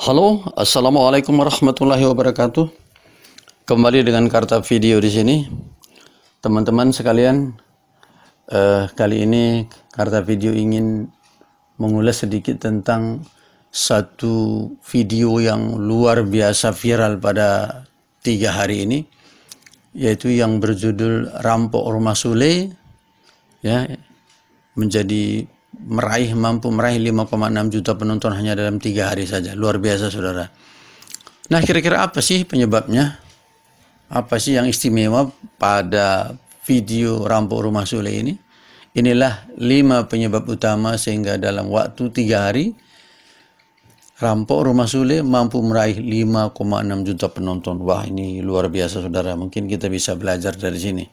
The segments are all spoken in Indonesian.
Halo, assalamualaikum warahmatullahi wabarakatuh. Kembali dengan karta video di sini, teman-teman sekalian. Eh, kali ini karta video ingin mengulas sedikit tentang satu video yang luar biasa viral pada tiga hari ini, yaitu yang berjudul "Rampok Rumah Sule", ya, menjadi meraih mampu meraih 5,6 juta penonton hanya dalam tiga hari saja. Luar biasa saudara. Nah kira-kira apa sih penyebabnya? Apa sih yang istimewa pada video rampok rumah Sule ini? Inilah lima penyebab utama sehingga dalam waktu tiga hari rampok rumah Sule mampu meraih 5,6 juta penonton. Wah ini luar biasa saudara. Mungkin kita bisa belajar dari sini.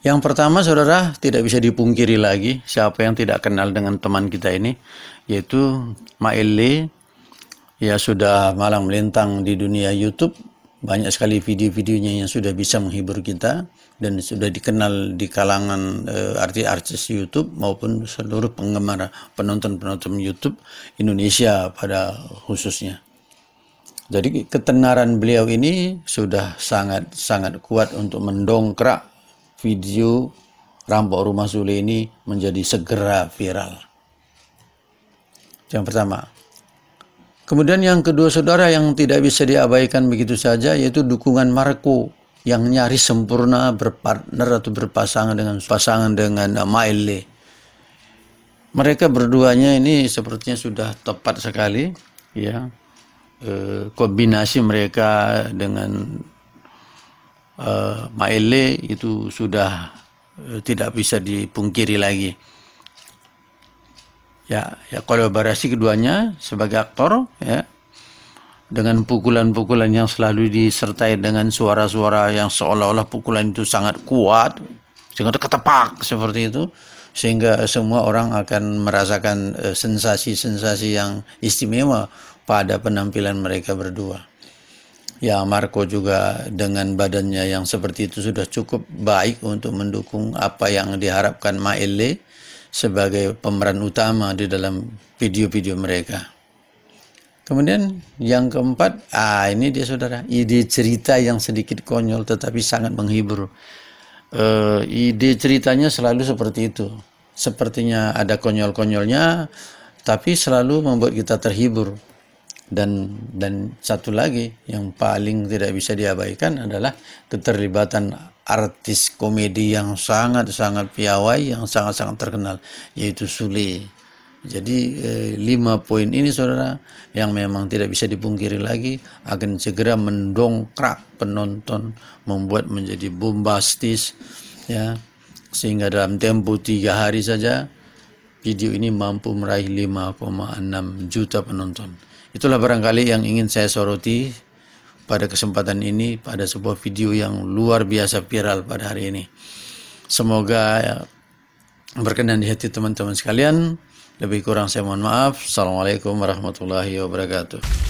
Yang pertama saudara tidak bisa dipungkiri lagi siapa yang tidak kenal dengan teman kita ini yaitu Maile ya sudah malang melintang di dunia YouTube banyak sekali video-videonya yang sudah bisa menghibur kita dan sudah dikenal di kalangan uh, artis-artis YouTube maupun seluruh penggemar penonton-penonton YouTube Indonesia pada khususnya. Jadi ketenaran beliau ini sudah sangat sangat kuat untuk mendongkrak video rampok rumah Sule ini menjadi segera viral. Yang pertama. Kemudian yang kedua saudara yang tidak bisa diabaikan begitu saja yaitu dukungan Marco yang nyaris sempurna berpartner atau berpasangan dengan pasangan dengan uh, Maile. Mereka berduanya ini sepertinya sudah tepat sekali ya. Eh, kombinasi mereka dengan Eh, Maile itu sudah eh, tidak bisa dipungkiri lagi. Ya, ya kolaborasi keduanya sebagai aktor ya dengan pukulan-pukulan yang selalu disertai dengan suara-suara yang seolah-olah pukulan itu sangat kuat, sangat ketepak seperti itu sehingga semua orang akan merasakan eh, sensasi-sensasi yang istimewa pada penampilan mereka berdua. Ya Marco juga dengan badannya yang seperti itu sudah cukup baik untuk mendukung apa yang diharapkan Maele sebagai pemeran utama di dalam video-video mereka. Kemudian yang keempat, ah ini dia saudara, ide cerita yang sedikit konyol tetapi sangat menghibur. Uh, ide ceritanya selalu seperti itu. Sepertinya ada konyol-konyolnya, tapi selalu membuat kita terhibur dan dan satu lagi yang paling tidak bisa diabaikan adalah keterlibatan artis komedi yang sangat-sangat piawai yang sangat-sangat terkenal yaitu Sule. Jadi eh, lima poin ini saudara yang memang tidak bisa dipungkiri lagi akan segera mendongkrak penonton membuat menjadi bombastis ya sehingga dalam tempo tiga hari saja video ini mampu meraih 5,6 juta penonton. Itulah barangkali yang ingin saya soroti pada kesempatan ini pada sebuah video yang luar biasa viral pada hari ini. Semoga ya, berkenan di hati teman-teman sekalian. Lebih kurang saya mohon maaf. Assalamualaikum warahmatullahi wabarakatuh.